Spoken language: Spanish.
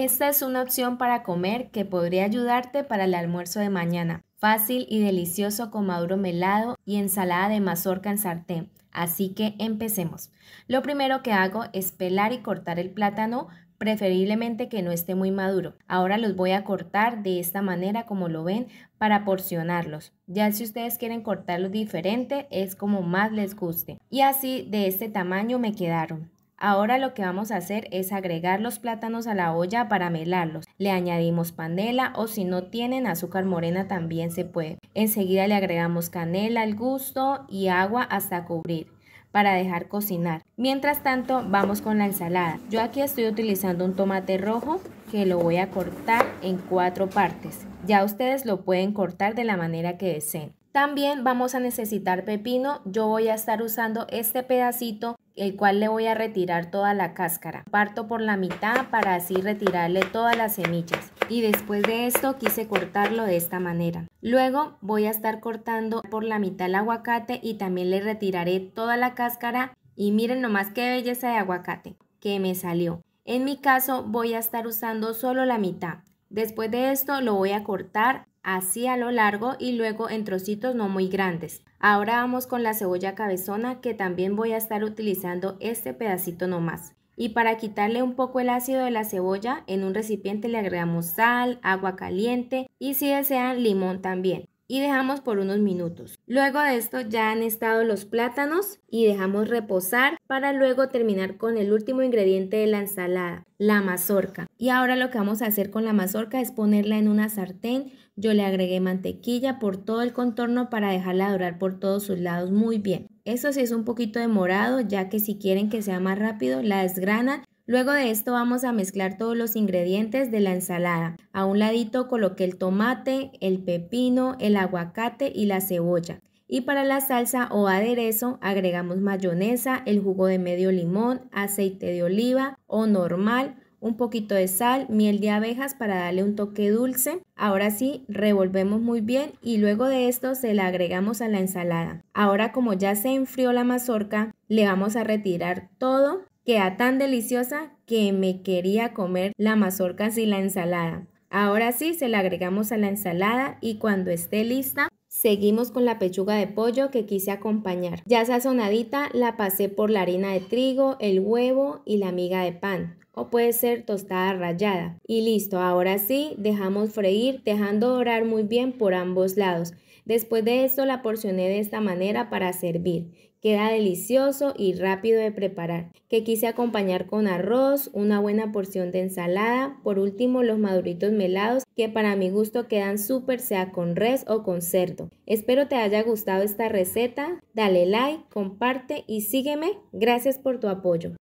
Esta es una opción para comer que podría ayudarte para el almuerzo de mañana. Fácil y delicioso con maduro melado y ensalada de mazorca en sartén. Así que empecemos. Lo primero que hago es pelar y cortar el plátano, preferiblemente que no esté muy maduro. Ahora los voy a cortar de esta manera como lo ven para porcionarlos. Ya si ustedes quieren cortarlos diferente es como más les guste. Y así de este tamaño me quedaron. Ahora lo que vamos a hacer es agregar los plátanos a la olla para melarlos. Le añadimos panela o si no tienen azúcar morena también se puede. Enseguida le agregamos canela al gusto y agua hasta cubrir para dejar cocinar. Mientras tanto vamos con la ensalada. Yo aquí estoy utilizando un tomate rojo que lo voy a cortar en cuatro partes. Ya ustedes lo pueden cortar de la manera que deseen. También vamos a necesitar pepino, yo voy a estar usando este pedacito el cual le voy a retirar toda la cáscara. Parto por la mitad para así retirarle todas las semillas. Y después de esto quise cortarlo de esta manera. Luego voy a estar cortando por la mitad el aguacate y también le retiraré toda la cáscara. Y miren nomás qué belleza de aguacate que me salió. En mi caso voy a estar usando solo la mitad. Después de esto lo voy a cortar así a lo largo y luego en trocitos no muy grandes. Ahora vamos con la cebolla cabezona que también voy a estar utilizando este pedacito nomás. Y para quitarle un poco el ácido de la cebolla, en un recipiente le agregamos sal, agua caliente y si desean limón también y dejamos por unos minutos. Luego de esto ya han estado los plátanos y dejamos reposar para luego terminar con el último ingrediente de la ensalada, la mazorca. Y ahora lo que vamos a hacer con la mazorca es ponerla en una sartén. Yo le agregué mantequilla por todo el contorno para dejarla dorar por todos sus lados muy bien. Eso sí es un poquito demorado ya que si quieren que sea más rápido la desgranan Luego de esto vamos a mezclar todos los ingredientes de la ensalada. A un ladito coloqué el tomate, el pepino, el aguacate y la cebolla. Y para la salsa o aderezo agregamos mayonesa, el jugo de medio limón, aceite de oliva o normal, un poquito de sal, miel de abejas para darle un toque dulce. Ahora sí, revolvemos muy bien y luego de esto se la agregamos a la ensalada. Ahora como ya se enfrió la mazorca, le vamos a retirar todo Queda tan deliciosa que me quería comer la mazorca y la ensalada. Ahora sí, se la agregamos a la ensalada y cuando esté lista, Seguimos con la pechuga de pollo que quise acompañar. Ya sazonadita la pasé por la harina de trigo, el huevo y la miga de pan o puede ser tostada rallada. Y listo, ahora sí dejamos freír dejando dorar muy bien por ambos lados. Después de esto la porcioné de esta manera para servir. Queda delicioso y rápido de preparar, que quise acompañar con arroz, una buena porción de ensalada, por último los maduritos melados que para mi gusto quedan súper sea con res o con cerdo. Espero te haya gustado esta receta, dale like, comparte y sígueme, gracias por tu apoyo.